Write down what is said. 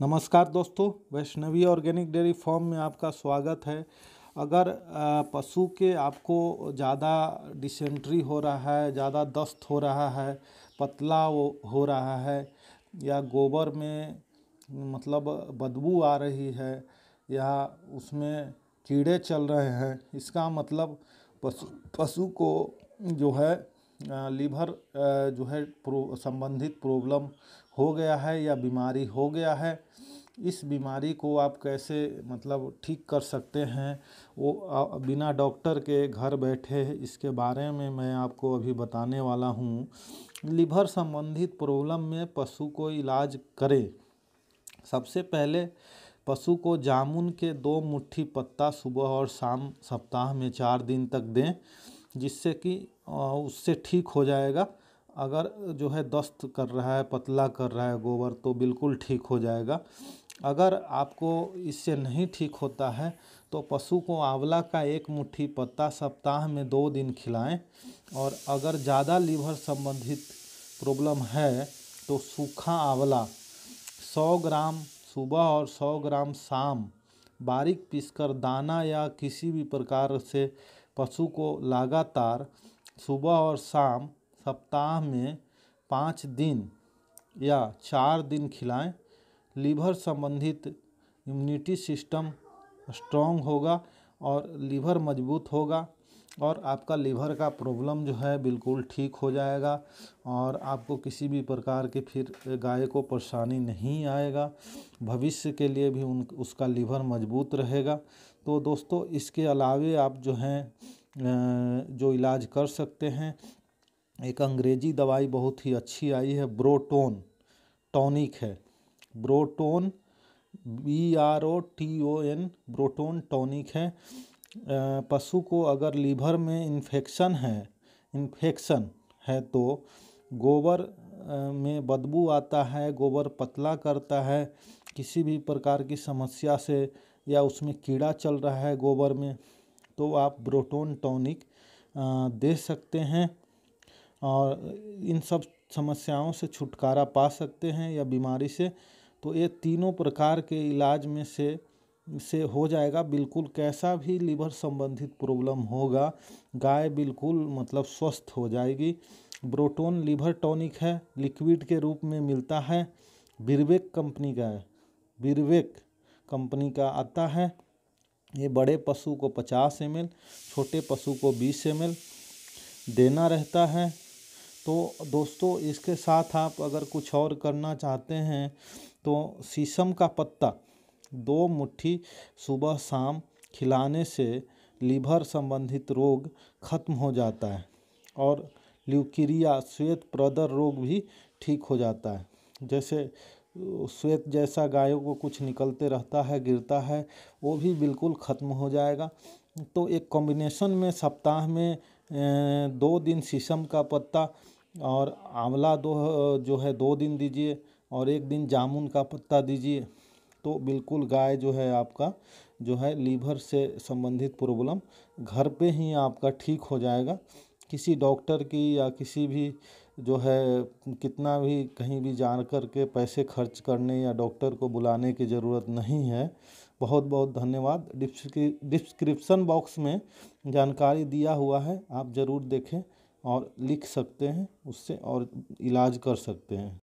नमस्कार दोस्तों Vaishnavi organic dairy farm में आपका स्वागत है अगर पशु के आपको ज़्यादा डिसेंट्री हो रहा है ज़्यादा दस्त हो रहा है पतला हो रहा है या गोबर में मतलब बदबू आ रही है या उसमें कीड़े चल रहे हैं इसका मतलब पशु पशु को जो है लीवर जो है प्रो, संबंधित प्रॉब्लम हो गया है या बीमारी हो गया है इस बीमारी को आप कैसे मतलब ठीक कर सकते हैं वो बिना डॉक्टर के घर बैठे इसके बारे में मैं आपको अभी बताने वाला हूँ लीवर संबंधित प्रॉब्लम में पशु को इलाज करें सबसे पहले पशु को जामुन के दो मुट्ठी पत्ता सुबह और शाम सप्ताह में चार दिन तक दें जिससे कि उससे ठीक हो जाएगा अगर जो है दस्त कर रहा है पतला कर रहा है गोबर तो बिल्कुल ठीक हो जाएगा अगर आपको इससे नहीं ठीक होता है तो पशु को आंवला का एक मुट्ठी पत्ता सप्ताह में दो दिन खिलाएं और अगर ज़्यादा लीवर संबंधित प्रॉब्लम है तो सूखा आंवला 100 ग्राम सुबह और 100 ग्राम शाम बारीक पीसकर दाना या किसी भी प्रकार से पशु को लगातार सुबह और शाम सप्ताह में पाँच दिन या चार दिन खिलाएं लीवर संबंधित इम्यूनिटी सिस्टम स्ट्रॉन्ग होगा और लीवर मजबूत होगा और आपका लीवर का प्रॉब्लम जो है बिल्कुल ठीक हो जाएगा और आपको किसी भी प्रकार के फिर गाय को परेशानी नहीं आएगा भविष्य के लिए भी उन उसका लीवर मजबूत रहेगा तो दोस्तों इसके अलावे आप जो हैं जो इलाज कर सकते हैं एक अंग्रेजी दवाई बहुत ही अच्छी आई है ब्रोटोन टॉनिक है Broton B R O T O N Broton tonic है पशु को अगर लीवर में इन्फेक्शन है इन्फेक्शन है तो गोबर में बदबू आता है गोबर पतला करता है किसी भी प्रकार की समस्या से या उसमें कीड़ा चल रहा है गोबर में तो आप ब्रोटोन टॉनिक दे सकते हैं और इन सब समस्याओं से छुटकारा पा सकते हैं या बीमारी से तो ये तीनों प्रकार के इलाज में से से हो जाएगा बिल्कुल कैसा भी लीवर संबंधित प्रॉब्लम होगा गाय बिल्कुल मतलब स्वस्थ हो जाएगी ब्रोटोन लीवर टॉनिक है लिक्विड के रूप में मिलता है बिरवेक कंपनी का है बिरवेक कंपनी का आता है ये बड़े पशु को पचास एम छोटे पशु को बीस एम देना रहता है तो दोस्तों इसके साथ आप अगर कुछ और करना चाहते हैं तो शीशम का पत्ता दो मुट्ठी सुबह शाम खिलाने से लीवर संबंधित रोग खत्म हो जाता है और ल्यूक्रिया श्वेत प्रदर रोग भी ठीक हो जाता है जैसे श्वेत जैसा गायों को कुछ निकलते रहता है गिरता है वो भी बिल्कुल ख़त्म हो जाएगा तो एक कॉम्बिनेशन में सप्ताह में दो दिन शीशम का पत्ता और आंवला दो जो है दो दिन दीजिए और एक दिन जामुन का पत्ता दीजिए तो बिल्कुल गाय जो है आपका जो है लीवर से संबंधित प्रॉब्लम घर पे ही आपका ठीक हो जाएगा किसी डॉक्टर की या किसी भी जो है कितना भी कहीं भी जान कर के पैसे खर्च करने या डॉक्टर को बुलाने की ज़रूरत नहीं है बहुत बहुत धन्यवाद डिस्क्रिप्सन बॉक्स में जानकारी दिया हुआ है आप ज़रूर देखें और लिख सकते हैं उससे और इलाज कर सकते हैं